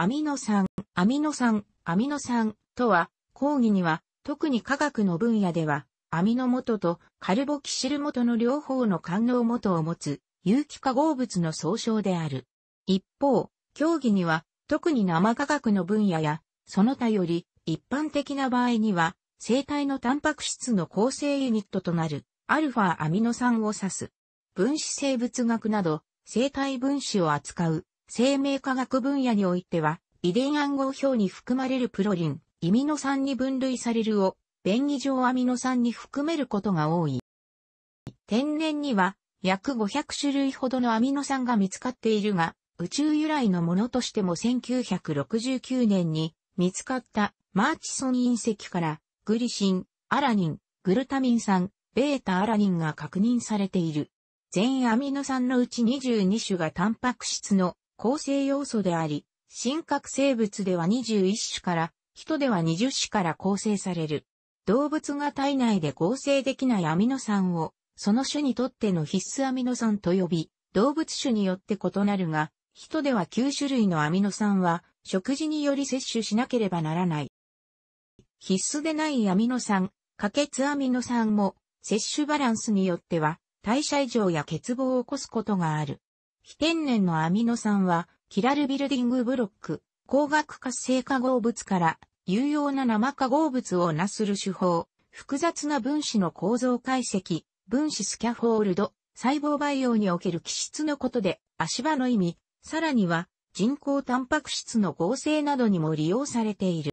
アミノ酸、アミノ酸、アミノ酸とは、講義には、特に科学の分野では、アミノ元とカルボキシル元の両方の官能元を持つ、有機化合物の総称である。一方、競技には、特に生化学の分野や、その他より、一般的な場合には、生体のタンパク質の構成ユニットとなる、アルファアミノ酸を指す。分子生物学など、生体分子を扱う生命科学分野においては、遺伝暗号表に含まれるプロリン、イミノ酸に分類されるを、便宜上アミノ酸に含めることが多い。天然には、約500種類ほどのアミノ酸が見つかっているが、宇宙由来のものとしても1969年に見つかったマーチソン隕石からグリシン、アラニン、グルタミン酸、ベータアラニンが確認されている。全アミノ酸のうち22種がタンパク質の構成要素であり、真核生物では21種から、人では20種から構成される。動物が体内で合成できないアミノ酸を、その種にとっての必須アミノ酸と呼び、動物種によって異なるが、人では9種類のアミノ酸は、食事により摂取しなければならない。必須でないアミノ酸、可欠アミノ酸も、摂取バランスによっては、代謝異常や欠乏を起こすことがある。非天然のアミノ酸は、キラルビルディングブロック、光学活性化合物から有用な生化合物をなする手法、複雑な分子の構造解析、分子スキャフォールド、細胞培養における基質のことで、足場の意味、さらには人工タンパク質の合成などにも利用されている。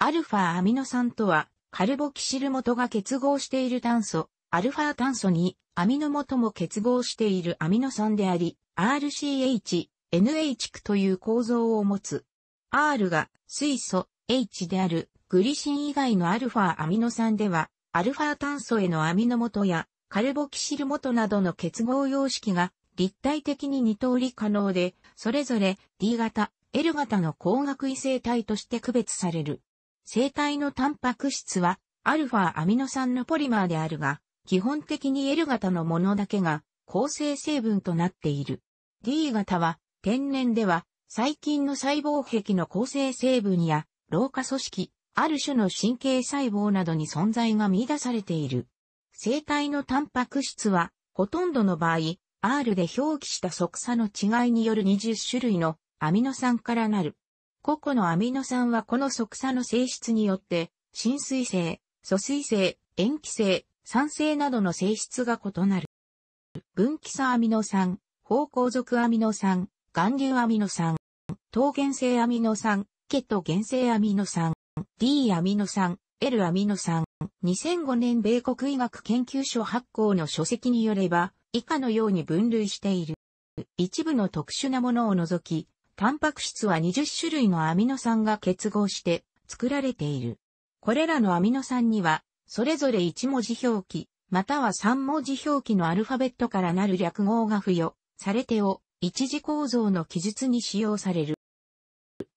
アルファアミノ酸とは、カルボキシル元が結合している炭素、アルファ炭素にアミノ元も結合しているアミノ酸であり、RCH、NH という構造を持つ。R が水素、H であるグリシン以外のアルファアミノ酸では、アルファ炭素へのアミノ元やカルボキシル元などの結合様式が立体的に二通り可能で、それぞれ D 型、L 型の光学異性体として区別される。生体のタンパク質はアルファアミノ酸のポリマーであるが、基本的に L 型のものだけが構成成分となっている。D 型は天然では細菌の細胞壁の構成成分や老化組織、ある種の神経細胞などに存在が見出されている。生体のタンパク質はほとんどの場合 R で表記した即差の違いによる20種類のアミノ酸からなる。個々のアミノ酸はこの即差の性質によって、浸水性、疎水性、塩基性、酸性などの性質が異なる。分岐酸アミノ酸、方向属アミノ酸、含硫アミノ酸、糖原性アミノ酸、ケト原性アミノ酸、D アミノ酸、L アミノ酸。2005年米国医学研究所発行の書籍によれば、以下のように分類している。一部の特殊なものを除き、タンパク質は20種類のアミノ酸が結合して作られている。これらのアミノ酸にはそれぞれ1文字表記、または3文字表記のアルファベットからなる略号が付与されてを一次構造の記述に使用される。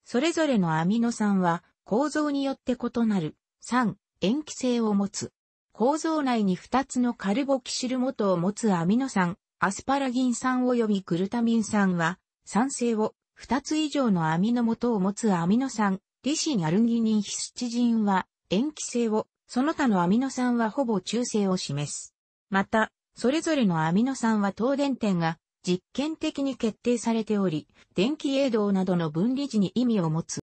それぞれのアミノ酸は構造によって異なる酸、塩基性を持つ。構造内に2つのカルボキシル元を持つアミノ酸、アスパラギン酸及びグルタミン酸は、酸性を2つ以上のアミノ元を持つアミノ酸、リシンアルギニンヒスチジンは、塩基性をその他のアミノ酸はほぼ中性を示す。また、それぞれのアミノ酸は等電点が実験的に決定されており、電気栄動などの分離時に意味を持つ。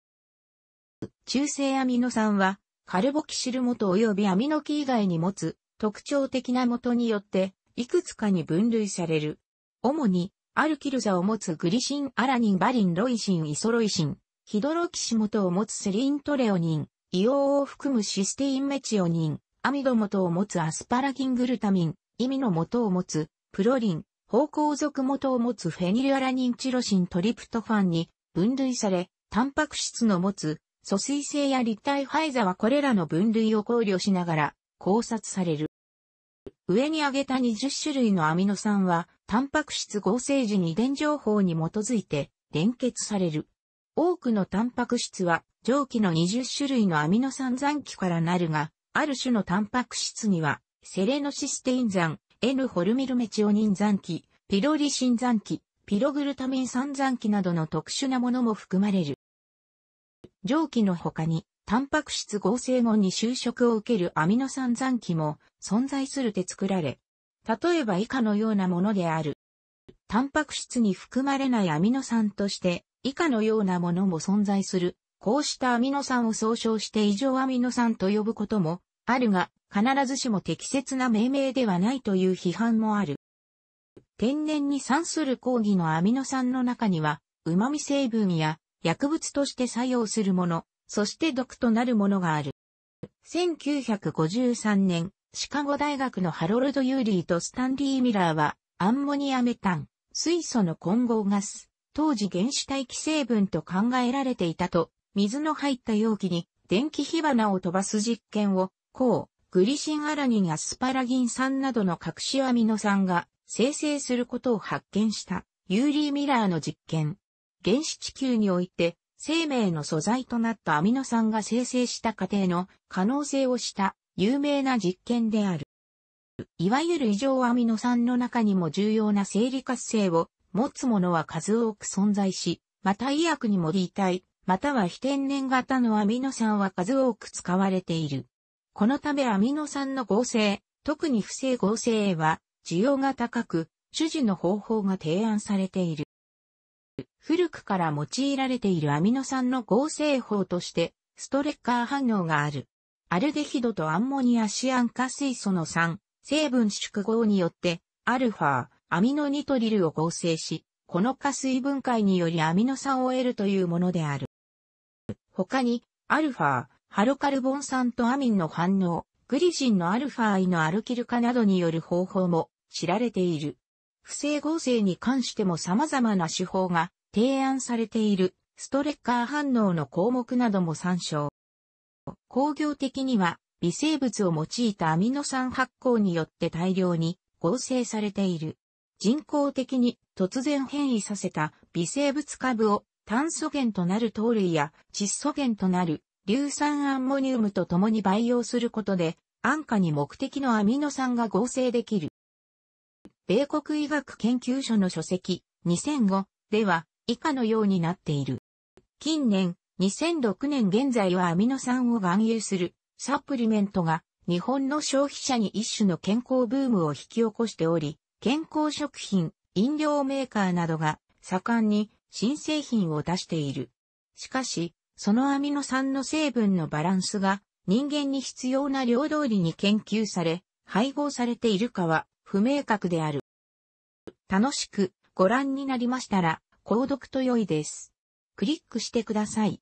中性アミノ酸は、カルボキシル元及びアミノキ以外に持つ特徴的な元によって、いくつかに分類される。主に、アルキル座を持つグリシン、アラニン、バリン、ロイシン、イソロイシン、ヒドロキシ元を持つセリントレオニン、硫黄を含むシステインメチオニン、アミド元を持つアスパラギングルタミン、イミの元を持つ、プロリン、方向属元を持つフェニルアラニンチロシントリプトファンに分類され、タンパク質の持つ、疎水性や立体ファイザはこれらの分類を考慮しながら考察される。上に挙げた20種類のアミノ酸は、タンパク質合成時に遺伝情報に基づいて連結される。多くのタンパク質は上記の20種類のアミノ酸残基からなるが、ある種のタンパク質には、セレノシステイン酸、N ホルミルメチオニン残基、ピロリシン残基、ピログルタミン酸残基などの特殊なものも含まれる。上記の他に、タンパク質合成後に就職を受けるアミノ酸残基も存在するて作られ、例えば以下のようなものである。タンパク質に含まれないアミノ酸として、以下のようなものも存在する。こうしたアミノ酸を総称して異常アミノ酸と呼ぶこともあるが、必ずしも適切な命名ではないという批判もある。天然に算する抗議のアミノ酸の中には、旨味成分や薬物として作用するもの、そして毒となるものがある。1953年、シカゴ大学のハロルド・ユーリーとスタンリー・ミラーは、アンモニアメタン、水素の混合ガス、当時原子体規成分と考えられていたと、水の入った容器に電気火花を飛ばす実験を、こう、グリシンアラニンアスパラギン酸などの隠しアミノ酸が生成することを発見したユーリー・ミラーの実験。原子地球において生命の素材となったアミノ酸が生成した過程の可能性をした有名な実験である。いわゆる異常アミノ酸の中にも重要な生理活性を持つものは数多く存在し、また医薬にも D 体、または非天然型のアミノ酸は数多く使われている。このためアミノ酸の合成、特に不正合成は需要が高く、主治の方法が提案されている。古くから用いられているアミノ酸の合成法として、ストレッカー反応がある。アルデヒドとアンモニアシアン化水素の酸、成分縮合によって、アルファ、アミノニトリルを合成し、この加水分解によりアミノ酸を得るというものである。他に、アルファ、ハロカルボン酸とアミンの反応、グリジンのアルファイのアルキル化などによる方法も知られている。不正合成に関しても様々な手法が提案されているストレッカー反応の項目なども参照。工業的には微生物を用いたアミノ酸発酵によって大量に合成されている。人工的に突然変異させた微生物株を炭素源となる糖類や窒素源となる硫酸アンモニウムと共に培養することで安価に目的のアミノ酸が合成できる。米国医学研究所の書籍2005では以下のようになっている。近年2006年現在はアミノ酸を含有するサプリメントが日本の消費者に一種の健康ブームを引き起こしており、健康食品、飲料メーカーなどが盛んに新製品を出している。しかし、そのアミノ酸の成分のバランスが人間に必要な量通りに研究され、配合されているかは不明確である。楽しくご覧になりましたら、購読と良いです。クリックしてください。